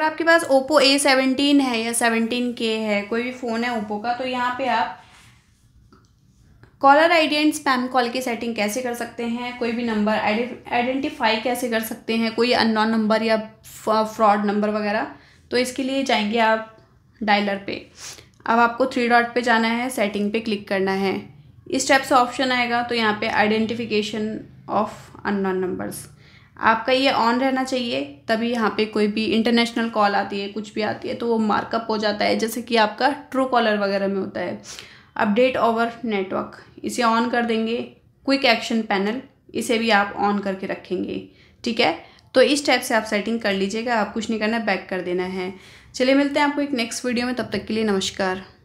अगर आपके पास Oppo a seventeen है या सेवनटीन के है कोई भी फ़ोन है ओप्पो का तो यहाँ पे आप caller ID and spam call की सेटिंग कैसे कर सकते हैं कोई भी नंबर आइडेंटिफाई कैसे कर सकते हैं कोई अननोन नंबर या फ्रॉड नंबर वगैरह तो इसके लिए जाएंगे आप डायलर पे अब आपको थ्री डॉट पे जाना है सेटिंग पे क्लिक करना है इस टाइप से ऑप्शन आएगा तो यहाँ पे आइडेंटिफिकेशन ऑफ अननोन नंबर्स आपका ये ऑन रहना चाहिए तभी यहाँ पे कोई भी इंटरनेशनल कॉल आती है कुछ भी आती है तो वो मार्कअप हो जाता है जैसे कि आपका ट्रू कॉलर वगैरह में होता है अपडेट ओवर नेटवर्क इसे ऑन कर देंगे क्विक एक्शन पैनल इसे भी आप ऑन करके रखेंगे ठीक है तो इस टाइप से आप सेटिंग कर लीजिएगा आप कुछ नहीं करना बैक कर देना है चलिए मिलते हैं आपको एक नेक्स्ट वीडियो में तब तक के लिए नमस्कार